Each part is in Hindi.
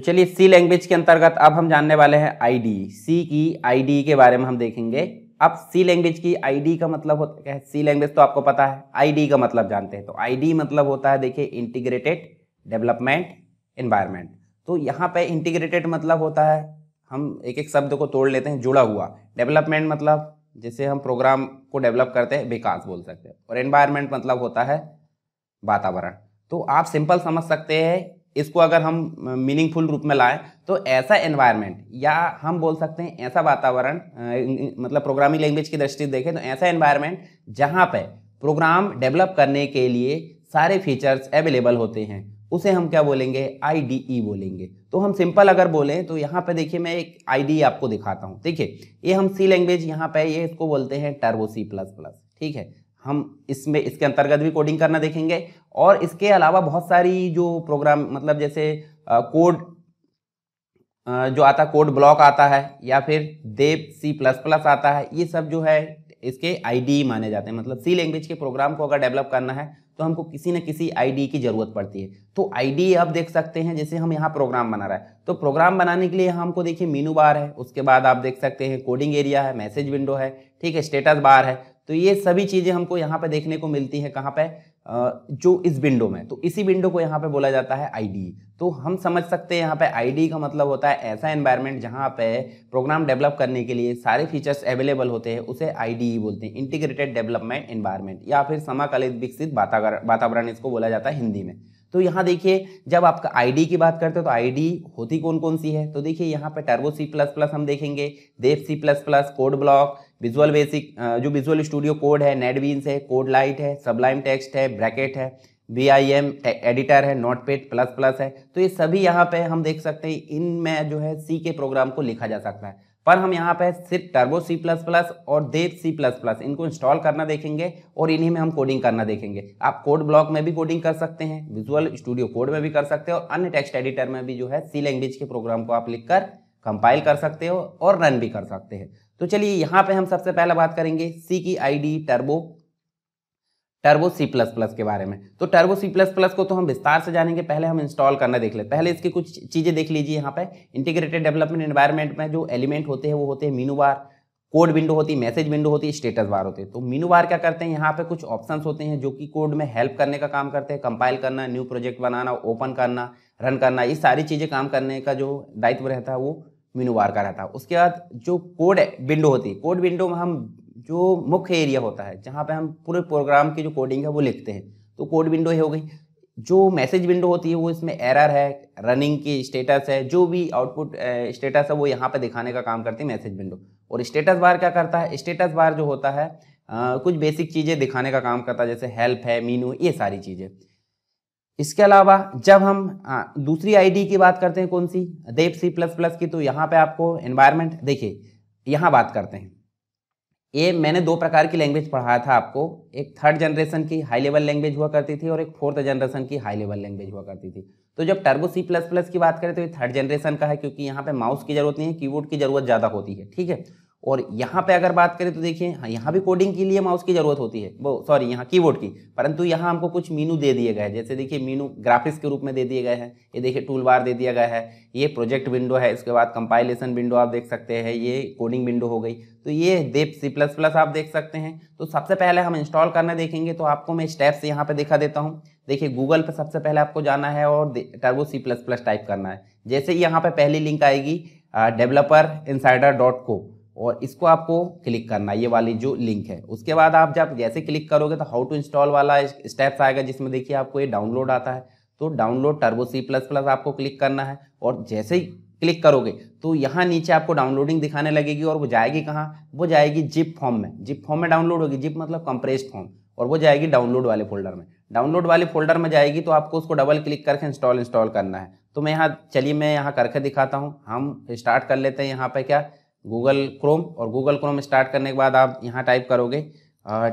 तो चलिए सी लैंग्वेज के अंतर्गत अब हम जानने वाले हैं आईडी सी की आईडी के बारे में हम देखेंगे अब सी लैंग्वेज की आईडी का मतलब होता है सी लैंग्वेज तो आपको पता है आईडी का मतलब जानते हैं तो आईडी मतलब होता है देखिए इंटीग्रेटेड डेवलपमेंट एनवायरमेंट तो यहाँ पे इंटीग्रेटेड मतलब होता है हम एक एक शब्द को तोड़ लेते हैं जुड़ा हुआ डेवलपमेंट मतलब जैसे हम प्रोग्राम को डेवलप करते हैं विकास बोल सकते हैं और एनवायरमेंट मतलब होता है वातावरण तो आप सिंपल समझ सकते हैं इसको अगर हम मीनिंगफुल रूप में लाएं तो ऐसा एनवायरनमेंट या हम बोल सकते हैं ऐसा वातावरण मतलब प्रोग्रामिंग लैंग्वेज की दृष्टि से देखें तो ऐसा एनवायरनमेंट जहाँ पे प्रोग्राम डेवलप करने के लिए सारे फीचर्स अवेलेबल होते हैं उसे हम क्या बोलेंगे आई बोलेंगे तो हम सिंपल अगर बोलें तो यहाँ पे देखिए मैं एक आई आपको दिखाता हूँ देखिए ये हम सी लैंग्वेज यहाँ पे ये इसको बोलते हैं टर्बो सी प्लस प्लस ठीक है हम इसमें इसके अंतर्गत भी कोडिंग करना देखेंगे और इसके अलावा बहुत सारी जो प्रोग्राम मतलब जैसे कोड जो आता कोड ब्लॉक आता है या फिर देव सी प्लस प्लस आता है ये सब जो है इसके आई माने जाते हैं मतलब सी लैंग्वेज के प्रोग्राम को अगर डेवलप करना है तो हमको किसी न किसी आई की ज़रूरत पड़ती है तो आई आप देख सकते हैं जैसे हम यहाँ प्रोग्राम बना रहा है तो प्रोग्राम बनाने के लिए हमको देखिए मीनू बार है उसके बाद आप देख सकते हैं कोडिंग एरिया है मैसेज विंडो है ठीक है स्टेटस बार है तो ये सभी चीज़ें हमको यहाँ पे देखने को मिलती है कहाँ पे जो इस विंडो में तो इसी विंडो को यहाँ पे बोला जाता है आई तो हम समझ सकते हैं यहाँ पे आई का मतलब होता है ऐसा एनवायरनमेंट जहाँ पे प्रोग्राम डेवलप करने के लिए सारे फीचर्स अवेलेबल होते हैं उसे आई बोलते हैं इंटीग्रेटेड डेवलपमेंट एनवायरनमेंट या फिर समाकालित विकसित वातावरण इसको बोला जाता है हिंदी में तो यहाँ देखिए जब आपका आईडी की बात करते हो तो आईडी होती कौन कौन सी है तो देखिए यहाँ पे टर्बो सी प्लस प्लस हम देखेंगे Dev C plus plus Code Block Visual Basic जो विजुअल स्टूडियो कोड है नेडबीन्स है कोड लाइट है सबलाइम टेक्स्ट है ब्रैकेट है वी आई एम एडिटर है नोट पेड प्लस प्लस है तो ये सभी यहाँ पे हम देख सकते हैं इनमें जो है सी के प्रोग्राम को लिखा जा सकता है पर हम यहाँ पे सिर्फ टर्बो सी प्लस प्लस और देव सी प्लस प्लस इनको इंस्टॉल करना देखेंगे और इन्हीं में हम कोडिंग करना देखेंगे आप कोड ब्लॉक में भी कोडिंग कर सकते हैं विजुअल स्टूडियो कोड में भी कर सकते हो और अन्य टेक्स्ट एडिटर में भी जो है सी लैंग्वेज के प्रोग्राम को आप लिख कर कंपाइल कर सकते हो और रन भी कर सकते हैं तो चलिए यहाँ पे हम सबसे पहला बात करेंगे सी की D Turbo Turbo C plus plus के बारे में तो टर्बो सी प्लस प्लस को तो हम विस्तार से जानेंगे पहले हम इंस्टॉल करना देख लेते पहले इसकी कुछ चीज़ें देख लीजिए यहाँ पे इंटीग्रेटेड डेवलपमेंट एनवायरनमेंट में जो एलिमेंट होते हैं वो होते हैं मीनू बार कोड विंडो होती है मैसेज विंडो होती है स्टेटस बार होते हैं तो मीनू बार क्या करते हैं यहाँ पे कुछ ऑप्शंस होते हैं जो कि कोड में हेल्प करने का काम करते हैं कंपाइल करना न्यू प्रोजेक्ट बनाना ओपन करना रन करना ये सारी चीज़ें काम करने का जो दायित्व रहता है वो मीनू बार का रहता है उसके बाद जो कोड विंडो होती है कोड विंडो में हम जो मुख्य एरिया होता है जहाँ पे हम पूरे प्रोग्राम की जो कोडिंग है वो लिखते हैं तो कोड विंडो ही हो गई जो मैसेज विंडो होती है वो इसमें एरर है रनिंग की स्टेटस है जो भी आउटपुट स्टेटस है वो यहाँ पे दिखाने का काम करती है मैसेज विंडो और स्टेटस बार क्या करता है स्टेटस बार जो होता है आ, कुछ बेसिक चीज़ें दिखाने का काम करता है जैसे हेल्प है मीनू ये सारी चीज़ें इसके अलावा जब हम दूसरी आईडी की बात करते हैं कौन सी देव सी प्लस प्लस की तो यहाँ पे आपको एनवायरनमेंट देखिए यहाँ बात करते हैं ये मैंने दो प्रकार की लैंग्वेज पढ़ाया था आपको एक थर्ड जनरेशन की हाई लेवल लैंग्वेज हुआ करती थी और एक फोर्थ जनरेशन की हाई लेवल लैंग्वेज हुआ करती थी तो जब टर्बो सी प्लस प्लस की बात करें तो ये थर्ड जनरेशन का है क्योंकि यहाँ पे माउस की जरूरत नहीं है कीबोर्ड की जरूरत ज़्यादा होती है ठीक है और यहाँ पे अगर बात करें तो देखिए हाँ यहाँ भी कोडिंग के लिए माउस की ज़रूरत होती है वो सॉरी यहाँ कीबोर्ड की परंतु यहाँ हमको कुछ मीनू दे दिए गए हैं जैसे देखिए मीनू ग्राफिक्स के रूप में दे दिए गए हैं ये देखिए टूल बार दे दिया गया है ये प्रोजेक्ट विंडो है इसके बाद कंपाइलेशन विंडो आप देख सकते हैं ये कोडिंग विंडो हो गई तो ये देप सी प्लस प्लस आप देख सकते हैं तो सबसे पहले हम इंस्टॉल करना देखेंगे तो आपको मैं स्टेप्स यहाँ पर दिखा देता हूँ देखिए गूगल पर सबसे पहले आपको जाना है और Turbo C plus plus type करना है जैसे यहाँ पर पहली लिंक आएगी डेवलपर इनसाइडर डॉट को और इसको आपको क्लिक करना है ये वाली जो लिंक है उसके बाद आप जब जैसे क्लिक करोगे तो हाउ टू इंस्टॉल वाला स्टेप्स आएगा जिसमें देखिए आपको ये डाउनलोड आता है तो download Turbo C plus plus आपको क्लिक करना है और जैसे ही क्लिक करोगे तो यहाँ नीचे आपको डाउनलोडिंग दिखाने लगेगी और वो जाएगी कहाँ वो जाएगी जिप फॉर्म में जिप फॉर्म में डाउनलोड होगी जिप मतलब कंप्रेस फॉर्म और वो जाएगी डाउनलोड वाले फोल्डर में डाउनलोड वाले फोल्डर में जाएगी तो आपको उसको डबल क्लिक करके इंस्टॉल इंस्टॉल करना है तो मैं यहाँ चलिए मैं यहाँ करके दिखाता हूँ हम स्टार्ट कर लेते हैं यहाँ पर क्या गूगल क्रोम और गूगल क्रोम स्टार्ट करने के बाद आप यहाँ टाइप करोगे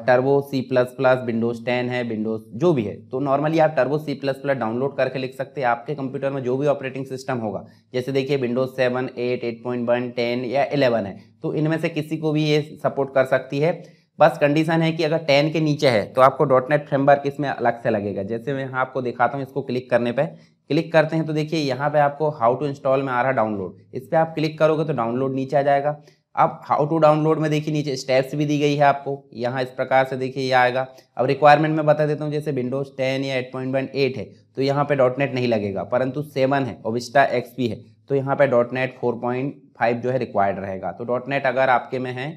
Turbo C plus plus Windows ten है विंडोज़ जो भी है तो नॉर्मली आप Turbo C plus plus download करके लिख सकते हैं आपके कंप्यूटर में जो भी ऑपरेटिंग सिस्टम होगा जैसे देखिए Windows seven eight eight point one ten या इलेवन है तो इनमें से किसी को भी ये सपोर्ट कर सकती है बस कंडीशन है कि अगर टेन के नीचे है तो आपको डॉट नेट फ्रेमवर्क इसमें अलग से लगेगा जैसे मैं यहाँ आपको दिखाता हूँ इसको क्लिक करने पर क्लिक करते हैं तो देखिए यहाँ पे आपको हाउ टू इंस्टॉल में आ रहा डाउनलोड इस पर आप क्लिक करोगे तो डाउनलोड नीचे आ जाएगा अब हाउ टू डाउनलोड में देखिए नीचे स्टेप्स भी दी गई है आपको यहाँ इस प्रकार से देखिए ये आएगा अब रिक्वायरमेंट में बता देता हूँ जैसे विंडोज टेन या एट पॉइंट वन एट है तो यहाँ पे डॉट नेट नहीं लगेगा परंतु सेवन है और विस्टा एक्स पी है तो यहाँ पे dot net four point five जो है रिक्वायर्ड रहेगा तो डॉट नेट अगर आपके में है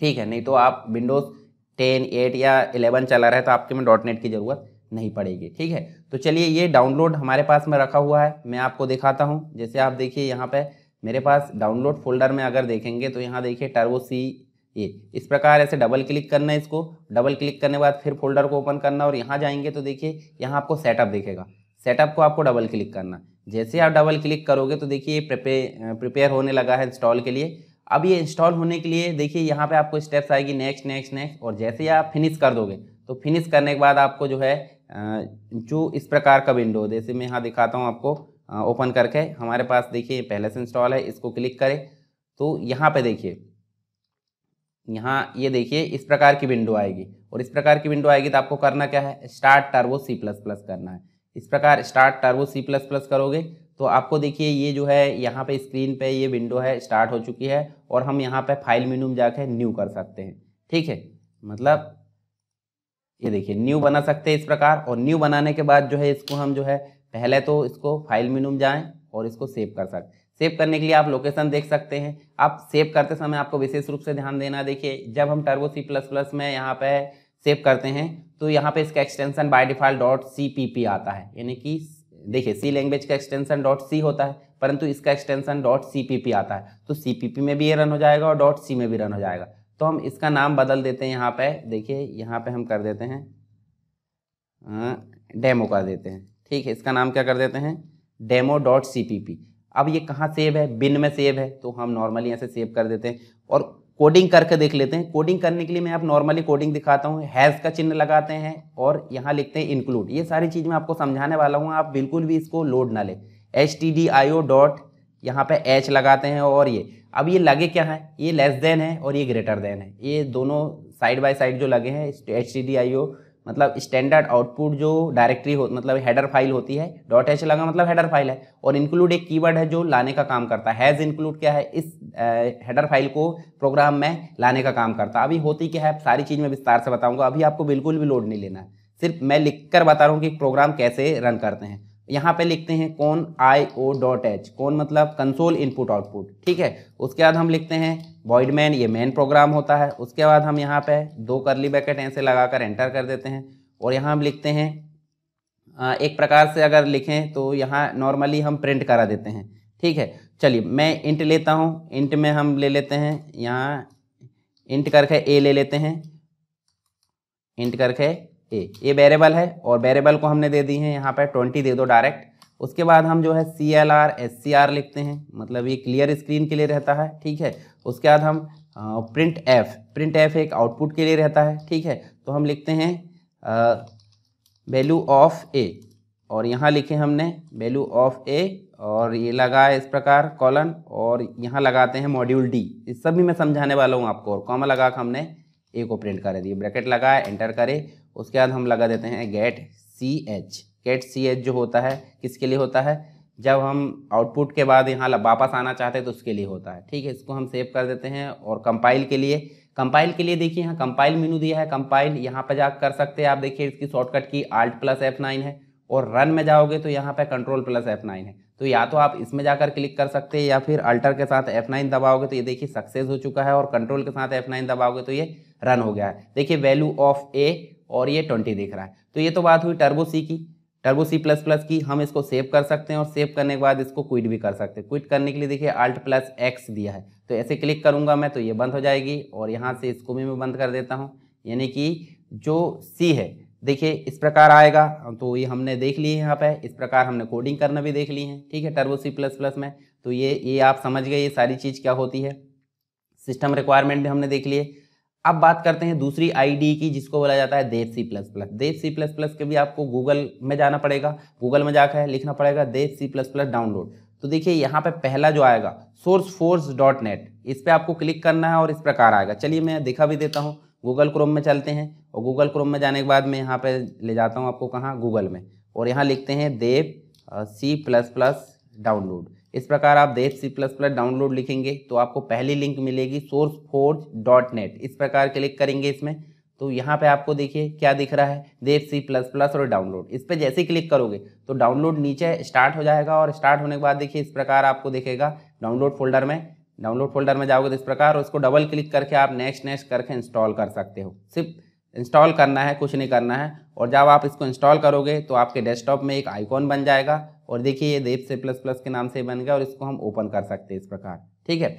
ठीक है नहीं तो आप विंडोज टेन एट या इलेवन चला रहे तो आपके में डॉट नेट की ज़रूरत नहीं पड़ेगी ठीक है तो चलिए ये डाउनलोड हमारे पास में रखा हुआ है मैं आपको दिखाता हूँ जैसे आप देखिए यहाँ पे मेरे पास डाउनलोड फोल्डर में अगर देखेंगे तो यहाँ देखिए टर्वो सी ये इस प्रकार ऐसे डबल क्लिक करना है इसको डबल क्लिक करने के बाद फिर फोल्डर को ओपन करना और यहाँ जाएंगे तो देखिए यहाँ आपको सेटअप दिखेगा सेटअप को आपको डबल क्लिक करना जैसे आप डबल क्लिक करोगे तो देखिए प्रिपेयर प्रिपेयर होने लगा है इंस्टॉल के लिए अब ये इंस्टॉल होने के लिए देखिए यहाँ पे आपको स्टेप्स आएगी नेक्स्ट नेक्स्ट नेक्स्ट और जैसे ही आप फिनिश कर दोगे तो फिनिश करने के बाद आपको जो है जो इस प्रकार का विंडो जैसे मैं यहाँ दिखाता हूँ आपको ओपन करके हमारे पास देखिए पहले से इंस्टॉल है इसको क्लिक करें तो यहाँ पे देखिए यहाँ ये देखिए इस प्रकार की विंडो आएगी और इस प्रकार की विंडो आएगी तो आपको करना क्या है start Turbo C plus plus करना है इस प्रकार start Turbo C plus plus करोगे तो आपको देखिए ये जो है यहाँ पे स्क्रीन पे ये विंडो है स्टार्ट हो चुकी है और हम यहाँ पे फाइल मेनू में जाकर न्यू कर सकते हैं ठीक है मतलब ये देखिए न्यू बना सकते हैं इस प्रकार और न्यू बनाने के बाद जो है इसको हम जो है पहले तो इसको फाइल में में जाएँ और इसको सेव कर सकते सेव करने के लिए आप लोकेशन देख सकते हैं आप सेव करते समय आपको विशेष रूप से ध्यान देना देखिए जब हम टर्बो सी प्लस प्लस में यहाँ पे सेव करते हैं तो यहाँ पे इसका extension by default dot C P P आता है यानी कि देखिए सी लैंग्वेज का एक्सटेंशन डॉट सी होता है परंतु इसका extension dot C P P आता है तो सी पी पी में भी ये रन हो जाएगा और डॉट सी में भी रन हो जाएगा तो हम इसका नाम बदल देते हैं यहाँ पे देखिए यहाँ पे हम कर देते हैं डेमो कर देते हैं ठीक है इसका नाम क्या कर देते हैं demo dot C P P अब ये कहाँ सेव है बिन में सेव है तो हम नॉर्मली ऐसे सेव कर देते हैं और कोडिंग करके देख लेते हैं कोडिंग करने के लिए मैं आप नॉर्मली कोडिंग दिखाता हूँ हैज़ का चिन्ह लगाते हैं और यहाँ लिखते हैं इंक्लूड ये सारी चीज़ मैं आपको समझाने वाला हूँ आप बिल्कुल भी इसको लोड ना लें H T D I O dot यहाँ पे एच लगाते हैं और ये अब ये लगे क्या है ये लेस देन है और ये ग्रेटर देन है ये दोनों साइड बाय साइड जो लगे हैं H T D I O मतलब स्टैंडर्ड आउटपुट जो डायरेक्टरी हो मतलब हेडर फाइल होती है डॉट एच लगा मतलब हेडर फाइल है और इंक्लूड एक कीवर्ड है जो लाने का काम करता है हैज़ इंक्लूड क्या है इस हेडर फाइल को प्रोग्राम में लाने का काम करता है अभी होती क्या है सारी चीज़ मैं विस्तार से बताऊँगा अभी आपको बिल्कुल भी लोड नहीं लेना है सिर्फ मैं लिख कर बता रहा हूँ कि प्रोग्राम कैसे रन करते हैं यहाँ पे लिखते हैं कौन आई ओ डॉट एच कौन मतलब कंसोल इनपुट आउटपुट ठीक है उसके बाद हम लिखते हैं वॉइड मैन ये मेन प्रोग्राम होता है उसके बाद हम यहाँ पे दो करली बैकेट ऐसे लगाकर एंटर कर देते हैं और यहाँ हम लिखते हैं एक प्रकार से अगर लिखें तो यहाँ नॉर्मली हम प्रिंट करा देते हैं ठीक है चलिए मैं इंट लेता हूँ इंट में हम ले लेते हैं यहाँ इंट करके ए ले लेते हैं इंट करके ए ये वेरेबल है और वेरेबल को हमने दे दी है यहाँ पर ट्वेंटी दे दो डायरेक्ट उसके बाद हम जो है C L R S C R लिखते हैं मतलब ये क्लियर स्क्रीन के लिए रहता है ठीक है उसके बाद हम प्रिंट एफ प्रिंट एफ एक आउटपुट के लिए रहता है ठीक है तो हम लिखते हैं वैल्यू ऑफ ए और यहाँ लिखे हमने वैल्यू ऑफ ए और ये लगा इस प्रकार कॉलन और यहाँ लगाते हैं मॉड्यूल डी इस सब भी मैं समझाने वाला हूँ आपको और कॉमा लगा कर हमने ए को प्रिंट कर दिए ब्रैकेट लगाए एंटर करे उसके बाद हम लगा देते हैं get C H get C H जो होता है किसके लिए होता है जब हम आउटपुट के बाद यहाँ वापस आना चाहते हैं तो उसके लिए होता है ठीक है इसको हम सेव कर देते हैं और कंपाइल के लिए कंपाइल के लिए देखिए यहाँ कंपाइल मेनू दिया है कंपाइल यहाँ पर जा कर सकते हैं आप देखिए इसकी शॉर्टकट की आल्ट प्लस एफ नाइन है और रन में जाओगे तो यहाँ पर कंट्रोल प्लस एफ नाइन है तो या तो आप इसमें जाकर क्लिक कर सकते हैं या फिर अल्टर के साथ एफ नाइन दबाओगे तो ये देखिए सक्सेस हो चुका है और कंट्रोल के साथ एफ नाइन दबाओगे तो ये रन हो गया है देखिए वैल्यू ऑफ ए और ये ट्वेंटी दिख रहा है तो ये तो बात हुई टर्बो सी की टर्बो सी प्लस प्लस की हम इसको सेव कर सकते हैं और सेव करने के बाद इसको क्विट भी कर सकते हैं क्विट करने के लिए देखिए अल्ट प्लस एक्स दिया है तो ऐसे क्लिक करूँगा मैं तो ये बंद हो जाएगी और यहाँ से इसको भी मैं बंद कर देता हूँ यानी कि जो सी है देखिए इस प्रकार आएगा तो ये हमने देख ली है यहाँ पे इस प्रकार हमने कोडिंग करना भी देख ली है ठीक है टर्बो सी प्लस प्लस में तो ये ये आप समझ गए ये सारी चीज़ क्या होती है सिस्टम रिक्वायरमेंट भी हमने देख लिए अब बात करते हैं दूसरी आईडी की जिसको बोला जाता है Dev C plus plus Dev C plus plus के भी आपको गूगल में जाना पड़ेगा गूगल में जाकर लिखना पड़ेगा Dev C plus plus download तो देखिए यहाँ पे पहला जो आएगा सोर्स फोर्स डॉट नेट इस पर आपको क्लिक करना है और इस प्रकार आएगा चलिए मैं दिखा भी देता हूँ गूगल क्रोम में चलते हैं और गूगल क्रोम में जाने के बाद मैं यहाँ पे ले जाता हूँ आपको कहाँ गूगल में और यहाँ लिखते हैं Dev C plus plus download इस प्रकार आप Dev C plus plus download लिखेंगे तो आपको पहली लिंक मिलेगी सोर्स फोर्ज डॉट नेट इस प्रकार क्लिक करेंगे इसमें तो यहाँ पे आपको देखिए क्या दिख रहा है देव सी प्लस प्लस और डाउनलोड इस पर जैसे ही क्लिक करोगे तो डाउनलोड नीचे स्टार्ट हो जाएगा और स्टार्ट होने के बाद देखिए इस प्रकार आपको दिखेगा डाउनलोड फोल्डर में डाउनलोड फोल्डर में जाओगे तो इस प्रकार उसको डबल क्लिक करके आप नेक्स्ट नेक्स्ट करके इंस्टॉल कर सकते हो सिर्फ इंस्टॉल करना है कुछ नहीं करना है और जब आप इसको इंस्टॉल करोगे तो आपके डेस्कटॉप में एक आइकॉन बन जाएगा और देखिए ये देव से प्लस प्लस के नाम से बन गया और इसको हम ओपन कर सकते हैं इस प्रकार ठीक है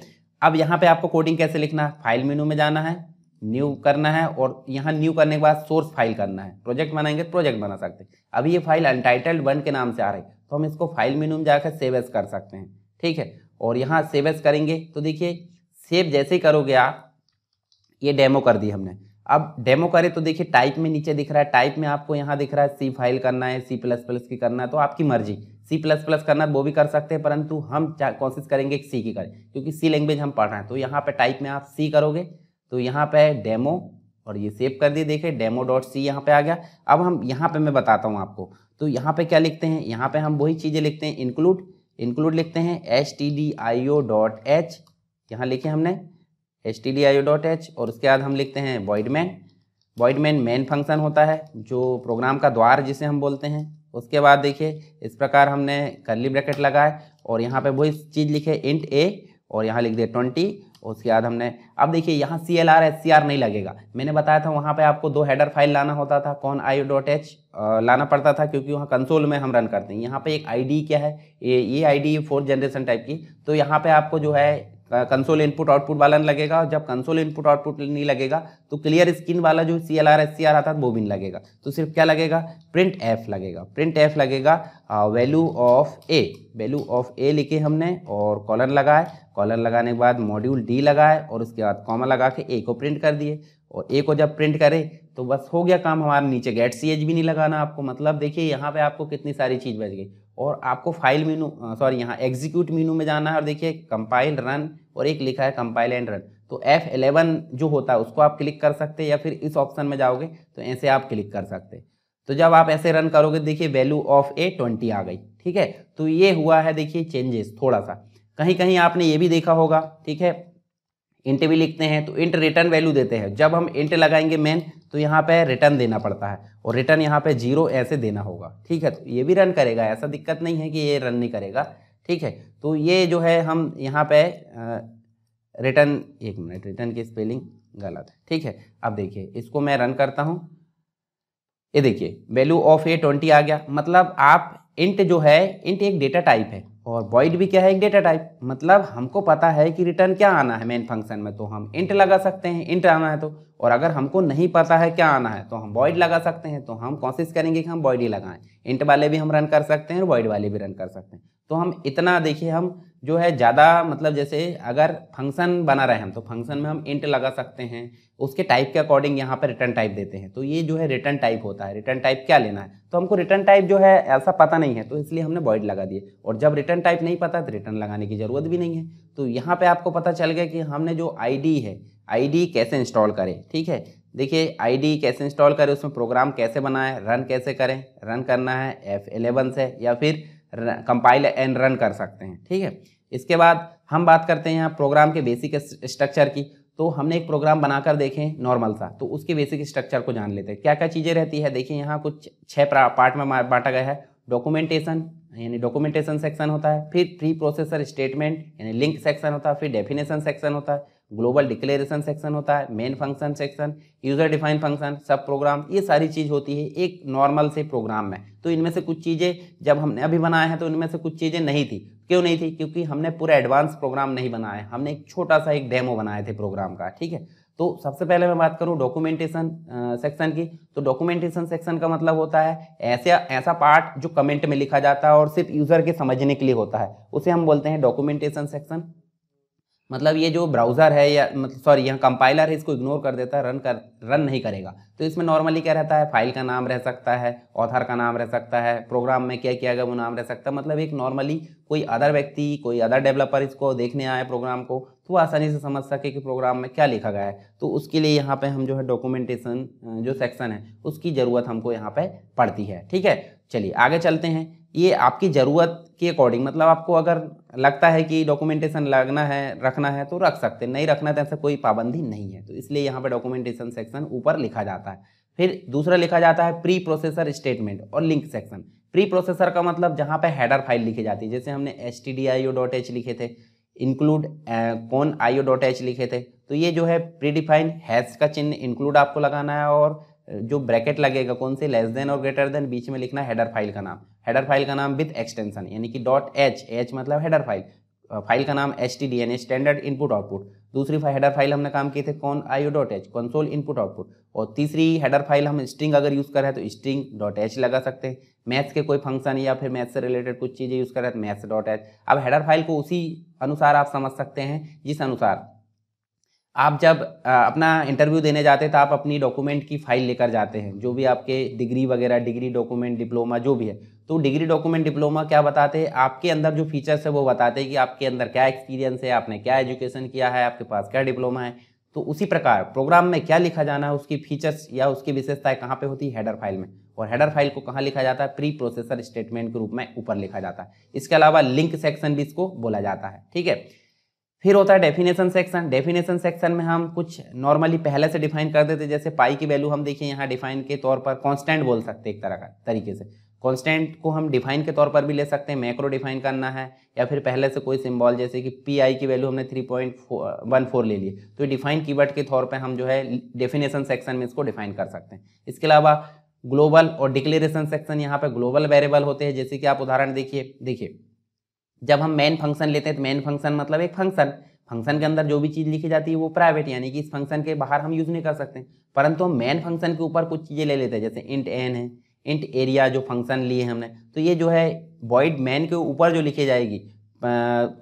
अब यहाँ पे आपको कोडिंग कैसे लिखना है फाइल मेनू में जाना है न्यू करना है और यहाँ न्यू करने के बाद सोर्स फाइल करना है प्रोजेक्ट बनाएंगे प्रोजेक्ट तो बना सकते हैं अभी ये फाइल अनटाइटल्ड वन के नाम से आ रही तो हम इसको फाइल मेनू में जाकर सेवेस कर सकते हैं ठीक है और यहाँ सेवेस करेंगे तो देखिए सेव जैसे ही करोगे आप ये डेमो कर दी हमने अब डेमो करें तो देखिए टाइप में नीचे दिख रहा है टाइप में आपको यहाँ दिख रहा है सी फाइल करना है सी प्लस प्लस की करना है तो आपकी मर्जी सी प्लस प्लस करना वो भी कर सकते हैं परंतु हम कोशिश करेंगे सी की करें क्योंकि सी लैंग्वेज हम पढ़ रहे हैं तो यहाँ पर टाइप में आप सी करोगे तो यहाँ पर डेमो और ये सेव कर दिए देखे डेमो डॉट सी यहाँ पे आ गया अब हम यहाँ पे मैं बताता हूँ आपको तो यहाँ पे क्या लिखते हैं यहाँ पे हम वही चीज़ें लिखते हैं इंक्लूड इंक्लूड लिखते हैं H T D I O dot H यहाँ लिखे हमने H T D I O dot H और उसके बाद हम लिखते हैं वॉइडमैन वॉइडमैन मेन फंक्शन होता है जो प्रोग्राम का द्वार जिसे हम बोलते हैं उसके बाद देखिए इस प्रकार हमने करली ब्रैकेट लगाए और यहाँ पे वही चीज़ लिखे इंट ए और यहाँ लिख दिया ट्वेंटी उसके बाद हमने अब देखिए यहाँ C L R S C R नहीं लगेगा मैंने बताया था वहाँ पे आपको दो हेडर फाइल लाना होता था कौन आई डॉट एच लाना पड़ता था क्योंकि वहाँ कंसोल में हम रन करते हैं यहाँ पे एक आई डी क्या है ये ये I D fourth generation type की तो यहाँ पे आपको जो है कंसोल इनपुट आउटपुट वाला नहीं लगेगा जब कंसोल इनपुट आउटपुट नहीं लगेगा तो क्लियर स्क्रीन वाला जो C L R S C R आता है वो भी नहीं लगेगा तो सिर्फ क्या लगेगा प्रिंट एफ लगेगा प्रिंट एफ लगेगा value of A value of A लिखे हमने और कॉलर लगाए कॉलर लगाने के बाद मॉड्यूल डी लगाए और उसके बाद कॉमा लगा के ए को प्रिंट कर दिए और ए को जब प्रिंट करे तो बस हो गया काम हमारे नीचे गेट सी एच भी नहीं लगाना आपको मतलब देखिए यहाँ पे आपको कितनी सारी चीज़ बच गई और आपको फाइल मीनू सॉरी यहाँ एग्जीक्यूट मीनू में जाना है और देखिए कंपाइल रन और एक लिखा है कंपाइल एंड रन तो F11 जो होता है उसको आप क्लिक कर सकते हैं या फिर इस ऑप्शन में जाओगे तो ऐसे आप क्लिक कर सकते हैं तो जब आप ऐसे रन करोगे देखिए वैल्यू ऑफ ए ट्वेंटी आ गई ठीक है तो ये हुआ है देखिए चेंजेस थोड़ा सा कहीं कहीं आपने ये भी देखा होगा ठीक है इंट भी लिखते हैं तो इंट रिटर्न वैल्यू देते हैं जब हम इंट लगाएंगे मेन तो यहाँ पे रिटर्न देना पड़ता है और रिटर्न यहाँ पे जीरो ऐसे देना होगा ठीक है तो ये भी रन करेगा ऐसा दिक्कत नहीं है कि ये रन नहीं करेगा ठीक है तो ये जो है हम यहाँ पे रिटर्न एक मिनट रिटर्न की स्पेलिंग गलत है ठीक है अब देखिए इसको मैं रन करता हूँ ये देखिए वैल्यू ऑफ ए ट्वेंटी आ गया मतलब आप इंट जो है इंट एक डेटा टाइप है और बॉइड भी क्या है एक डेटा टाइप मतलब हमको पता है कि रिटर्न क्या आना है मेन फंक्शन में तो हम इंट लगा सकते हैं इंट आना है तो और अगर हमको नहीं पता है क्या आना है तो हम बॉइड लगा सकते हैं तो हम कोशिश करेंगे कि हम बॉइड ही लगाएं इंट वाले भी हम रन कर सकते हैं और बॉइड वाले भी रन कर सकते हैं तो हम इतना देखिए हम जो है ज़्यादा मतलब जैसे अगर फंक्शन बना रहे हम तो फंक्शन में हम इंट लगा सकते हैं उसके टाइप के अकॉर्डिंग यहाँ पर रिटर्न टाइप देते हैं तो ये जो है रिटर्न टाइप होता है रिटर्न टाइप क्या लेना है तो हमको रिटर्न टाइप जो है ऐसा पता नहीं है तो इसलिए हमने बॉइड लगा दिए और जब रिटर्न टाइप नहीं पता तो रिटर्न लगाने की ज़रूरत भी नहीं है तो यहाँ पर आपको पता चल गया कि हमने जो आई है आई कैसे इंस्टॉल करें ठीक है देखिए आई कैसे इंस्टॉल करें उसमें प्रोग्राम कैसे बनाएं रन कैसे करें रन करना है एफ एलेवन से या फिर कंपाइल एंड रन कर सकते हैं ठीक है इसके बाद हम बात करते हैं यहाँ प्रोग्राम के बेसिक स्ट्रक्चर की तो हमने एक प्रोग्राम बनाकर देखें नॉर्मल सा तो उसके बेसिक स्ट्रक्चर को जान लेते हैं क्या क्या चीज़ें रहती है देखिए यहाँ कुछ छः पार्ट में बांटा गया है डॉक्यूमेंटेशन यानी डॉक्यूमेंटेशन सेक्शन होता है फिर प्री प्रोसेसर स्टेटमेंट यानी लिंक सेक्शन होता है फिर डेफिनेशन सेक्शन होता है ग्लोबल डिक्लेरेशन सेक्शन होता है main function section user define function sub program ये सारी चीज़ होती है एक नॉर्मल से प्रोग्राम में तो इनमें से कुछ चीज़ें जब हमने अभी बनाए हैं तो इनमें से कुछ चीज़ें नहीं थी क्यों नहीं थी क्योंकि हमने पूरा एडवांस प्रोग्राम नहीं बनाया हमने एक छोटा सा एक डेमो बनाए थे प्रोग्राम का ठीक है तो सबसे पहले मैं बात करूँ डॉक्यूमेंटेशन सेक्शन की तो डॉक्यूमेंटेशन सेक्शन का मतलब होता है ऐसा ऐसा पार्ट जो कमेंट में लिखा जाता है और सिर्फ यूज़र के समझने के लिए होता है उसे हम बोलते हैं डॉक्यूमेंटेशन सेक्शन मतलब ये जो ब्राउज़र है या मतलब सॉरी यहाँ कंपाइलर है इसको इग्नोर कर देता है रन कर रन नहीं करेगा तो इसमें नॉर्मली क्या रहता है फाइल का नाम रह सकता है ऑथर का नाम रह सकता है प्रोग्राम में क्या किया गया वो नाम रह सकता है मतलब एक नॉर्मली कोई अदर व्यक्ति कोई अदर डेवलपर इसको देखने आए प्रोग्राम को तो वो आसानी से समझ सके कि प्रोग्राम में क्या लिखा गया है तो उसके लिए यहाँ पर हम जो है डॉक्यूमेंटेशन जो सेक्शन है उसकी ज़रूरत हमको यहाँ पर पड़ती है ठीक है चलिए आगे चलते हैं ये आपकी ज़रूरत के अकॉर्डिंग मतलब आपको अगर लगता है कि डॉक्यूमेंटेशन लगना है रखना है तो रख सकते नहीं रखना तो ऐसा कोई पाबंदी नहीं है तो इसलिए यहाँ पर डॉक्यूमेंटेशन सेक्शन ऊपर लिखा जाता है फिर दूसरा लिखा जाता है प्री प्रोसेसर स्टेटमेंट और लिंक सेक्शन प्री प्रोसेसर का मतलब जहाँ पर हैडर फाइल लिखी जाती है जैसे हमने S T D I O dot H लिखे थे इंक्लूड कौन आई ओ डॉट एच लिखे थे तो ये जो है प्रीडिफाइन हैश का चिन्ह इंक्लूड आपको लगाना है और जो ब्रैकेट लगेगा कौन से लेस देन और ग्रेटर देन बीच में लिखना हैडर फाइल का नाम हैडर फाइल का नाम विथ एक्सटेंशन यानी कि डॉट एच एच मतलब हैडर फाइल फाइल का नाम H T D N standard input output दूसरी हेडर फाइल हमने काम किए थे कौन I dot H console input output और तीसरी हेडर फाइल हम स्ट्रिंग अगर यूज़ कर रहे हैं तो स्ट्रिंग डॉट एच लगा सकते हैं मैथ्स के कोई फंक्शन या फिर मैथ्स से रिलेटेड कुछ चीज़ें यूज़ कर रहे हैं तो मैथ्स डॉट एच अब हेडर फाइल को उसी अनुसार आप समझ सकते हैं जिस अनुसार आप जब अपना इंटरव्यू देने जाते हैं तो आप अपनी डॉक्यूमेंट की फाइल लेकर जाते हैं जो भी आपके डिग्री वगैरह डिग्री डॉक्यूमेंट डिप्लोमा जो भी है तो डिग्री डॉक्यूमेंट डिप्लोमा क्या बताते हैं आपके अंदर जो फीचर्स है वो बताते हैं कि आपके अंदर क्या एक्सपीरियंस है आपने क्या एजुकेशन किया है आपके पास क्या डिप्लोमा है तो उसी प्रकार प्रोग्राम में क्या लिखा जाना है उसकी फीचर्स या उसकी विशेषताएं कहाँ पे होती है हेडर फाइल में और हेडर फाइल को कहाँ लिखा जाता है प्री प्रोसेसर स्टेटमेंट के रूप में ऊपर लिखा जाता है इसके अलावा लिंक सेक्शन भी इसको बोला जाता है ठीक है फिर होता है डेफिनेशन सेक्शन डेफिनेशन सेक्शन में हम कुछ नॉर्मली पहले से डिफाइन कर देते जैसे पाई की वैल्यू हम देखिए यहाँ डिफाइन के तौर पर कॉन्स्टेंट बोल सकते एक तरह का तरीके से कॉन्स्टेंट को हम डिफाइन के तौर पर भी ले सकते हैं मैक्रो डिफाइन करना है या फिर पहले से कोई सिंबल जैसे कि पी आई की वैल्यू हमने थ्री पॉइंट वन फोर ले लिए तो डिफाइन कीवर्ड के तौर पर हम जो है डेफिनेशन सेक्शन में इसको डिफाइन कर सकते हैं इसके अलावा ग्लोबल और डिक्लेरेशन सेक्शन यहाँ पर ग्लोबल वेरेबल होते हैं जैसे कि आप उदाहरण देखिए देखिए जब हम मेन फंक्शन लेते हैं तो मेन फंक्शन मतलब एक फंक्शन फंक्शन के अंदर जो भी चीज़ लिखी जाती है वो प्राइवेट यानी कि इस फंक्शन के बाहर हम यूज़ नहीं कर सकते परंतु हम मेन फंक्शन के ऊपर कुछ चीज़ें ले लेते हैं जैसे इंट एन है इंट एरिया जो फंक्शन लिए हमने तो ये जो है वॉइड मैन के ऊपर जो लिखी जाएगी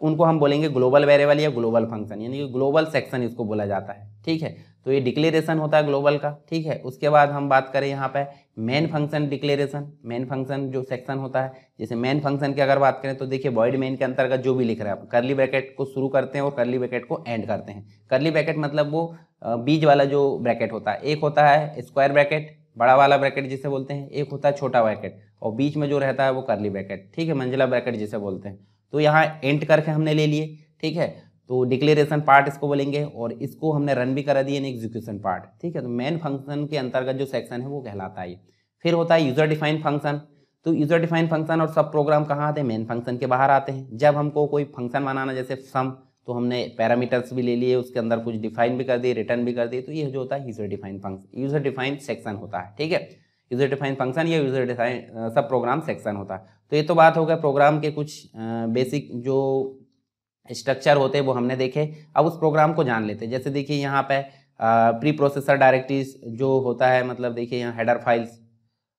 उनको हम बोलेंगे ग्लोबल वेरेबल या ग्लोबल फंक्शन यानी कि ग्लोबल सेक्शन इसको बोला जाता है ठीक है तो ये डिक्लेरेशन होता है ग्लोबल का ठीक है उसके बाद हम बात करें यहाँ पे main function declaration main function जो सेक्शन होता है जैसे मेन फंक्शन की अगर बात करें तो देखिए बॉइड मेन के अंतर्गत जो भी लिख रहा है आप करली ब्रैकेट को शुरू करते हैं और करली ब्रैकेट को एंड करते हैं करली ब्रैकेट मतलब वो बीज वाला जो ब्रैकेट होता है एक होता है स्क्वायर ब्रैकेट बड़ा वाला ब्रैकेट जिसे बोलते हैं एक होता है छोटा ब्रैकेट और बीच में जो रहता है वो करली ब्रैकेट ठीक है मंजिला ब्रैकेट जिसे बोलते हैं तो यहाँ एंड करके हमने ले लिए ठीक है तो डिक्लेरेशन पार्ट इसको बोलेंगे और इसको हमने रन भी करा दिया एग्जीक्यूशन पार्ट ठीक है तो मेन फंक्शन के अंतर्गत जो सेक्शन है वो कहलाता है फिर होता है यूज़र डिफाइन फंक्शन तो यूज़र डिफाइन फंक्शन और सब प्रोग्राम कहाँ आते हैं मेन फंक्शन के बाहर आते हैं जब हमको कोई फंक्शन बनाना जैसे सम तो हमने पैरामीटर्स भी ले लिए उसके अंदर कुछ डिफाइन भी कर दिए रिटर्न भी कर दिए तो ये जो होता है user define function user define section होता है ठीक है यूज़र डिफाइन फंक्शन या user define sub program section होता है तो ये तो बात हो गया प्रोग्राम के कुछ बेसिक जो स्ट्रक्चर होते हैं वो हमने देखे अब उस प्रोग्राम को जान लेते हैं जैसे देखिए यहाँ पे प्री प्रोसेसर डायरेक्टिव जो होता है मतलब देखिए यहाँ हेडर फाइल्स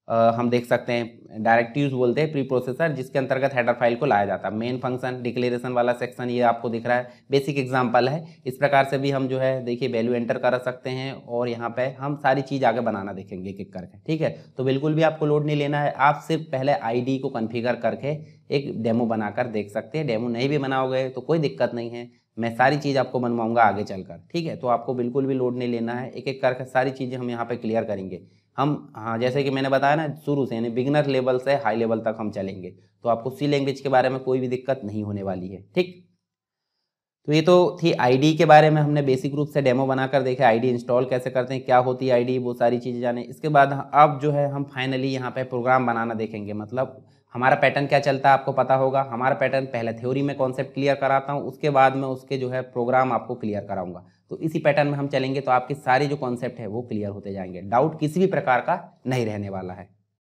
हम देख सकते हैं डायरेक्टिव्स बोलते हैं प्री प्रोसेसर जिसके अंतर्गत हेडर फाइल को लाया जाता है मेन फंक्शन डिक्लेरेशन वाला सेक्शन ये आपको दिख रहा है बेसिक एग्जांपल है इस प्रकार से भी हम जो है देखिए वैल्यू एंटर कर सकते हैं और यहाँ पे हम सारी चीज़ आगे बनाना देखेंगे किक करके ठीक है तो बिल्कुल भी आपको लोड नहीं लेना है आप सिर्फ पहले आई को कन्फिगर करके एक डेमो बनाकर देख सकते हैं डेमो नहीं भी बनाओगे तो कोई दिक्कत नहीं है मैं सारी चीज़ आपको बनवाऊँगा आगे चलकर ठीक है तो आपको बिल्कुल भी लोड नहीं लेना है एक एक करके सारी चीज़ें हम यहाँ पर क्लियर करेंगे हम हाँ जैसे कि मैंने बताया ना शुरू से यानी बिगनर लेवल से हाई लेवल तक हम चलेंगे तो आपको सी लैंग्वेज के बारे में कोई भी दिक्कत नहीं होने वाली है ठीक तो ये तो थी आईडी के बारे में हमने बेसिक रूप से डेमो बनाकर देखा आईडी इंस्टॉल कैसे करते हैं क्या होती है आईडी वो सारी चीज़ें जाने इसके बाद अब जो है हम फाइनली यहाँ पे प्रोग्राम बनाना देखेंगे मतलब हमारा पैटर्न क्या चलता है आपको पता होगा हमारा पैटर्न पहले थ्योरी में कॉन्सेप्ट क्लियर कराता हूँ उसके बाद में उसके जो है प्रोग्राम आपको क्लियर कराऊंगा तो इसी पैटर्न में हम चलेंगे तो आपके सारे जो कॉन्सेप्ट है वो क्लियर होते जाएंगे डाउट किसी भी प्रकार का नहीं रहने वाला है